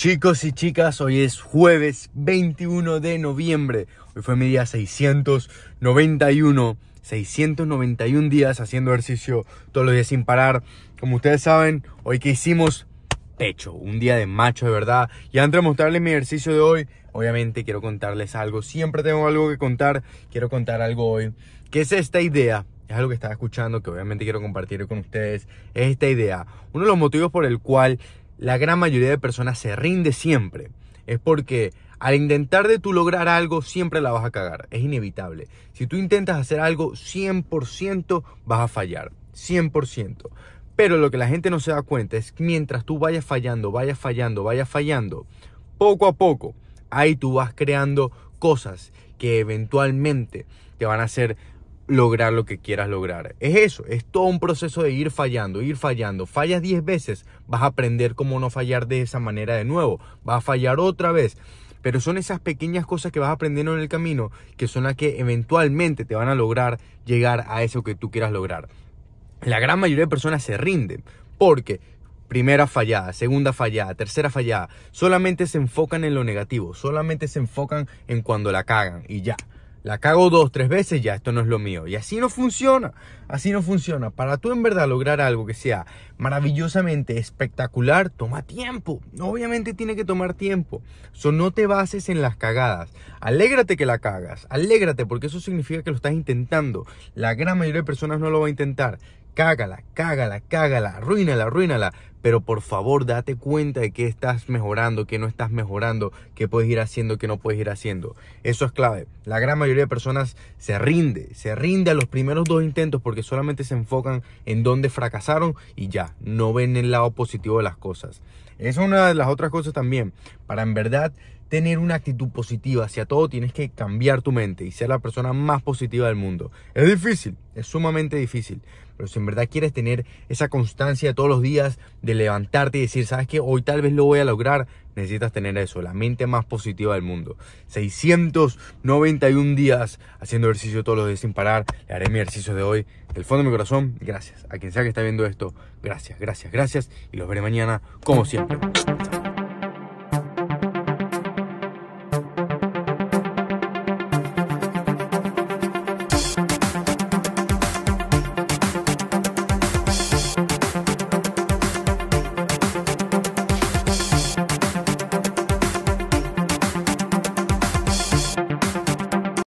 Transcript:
Chicos y chicas, hoy es jueves 21 de noviembre. Hoy fue mi día 691. 691 días haciendo ejercicio todos los días sin parar. Como ustedes saben, hoy que hicimos pecho, un día de macho de verdad. Y antes de mostrarles mi ejercicio de hoy, obviamente quiero contarles algo. Siempre tengo algo que contar. Quiero contar algo hoy. ¿Qué es esta idea? Es algo que estaba escuchando, que obviamente quiero compartir con ustedes. Es esta idea. Uno de los motivos por el cual la gran mayoría de personas se rinde siempre. Es porque al intentar de tú lograr algo, siempre la vas a cagar. Es inevitable. Si tú intentas hacer algo 100%, vas a fallar. 100%. Pero lo que la gente no se da cuenta es que mientras tú vayas fallando, vayas fallando, vayas fallando, poco a poco, ahí tú vas creando cosas que eventualmente te van a hacer lograr lo que quieras lograr. Es eso, es todo un proceso de ir fallando, ir fallando. Fallas 10 veces, vas a aprender cómo no fallar de esa manera de nuevo, vas a fallar otra vez. Pero son esas pequeñas cosas que vas aprendiendo en el camino que son las que eventualmente te van a lograr llegar a eso que tú quieras lograr. La gran mayoría de personas se rinden porque primera fallada, segunda fallada, tercera fallada, solamente se enfocan en lo negativo, solamente se enfocan en cuando la cagan y ya. La cago dos, tres veces, ya, esto no es lo mío. Y así no funciona, así no funciona. Para tú en verdad lograr algo que sea maravillosamente espectacular, toma tiempo. Obviamente tiene que tomar tiempo. So, no te bases en las cagadas. Alégrate que la cagas, alégrate porque eso significa que lo estás intentando. La gran mayoría de personas no lo va a intentar cágala, cágala, cágala, arruínala, arruínala. Pero por favor, date cuenta de que estás mejorando, que no estás mejorando, que puedes ir haciendo, que no puedes ir haciendo. Eso es clave. La gran mayoría de personas se rinde, se rinde a los primeros dos intentos porque solamente se enfocan en dónde fracasaron y ya, no ven el lado positivo de las cosas. Es una de las otras cosas también. Para en verdad tener una actitud positiva hacia todo, tienes que cambiar tu mente y ser la persona más positiva del mundo. Es difícil, es sumamente difícil, pero si en verdad quieres tener esa constancia todos los días de levantarte y decir, sabes que hoy tal vez lo voy a lograr, necesitas tener eso, la mente más positiva del mundo. 691 días haciendo ejercicio todos los días sin parar, le haré mi ejercicio de hoy. Del fondo de mi corazón, gracias. A quien sea que está viendo esto, gracias, gracias, gracias. Y los veré mañana, como siempre.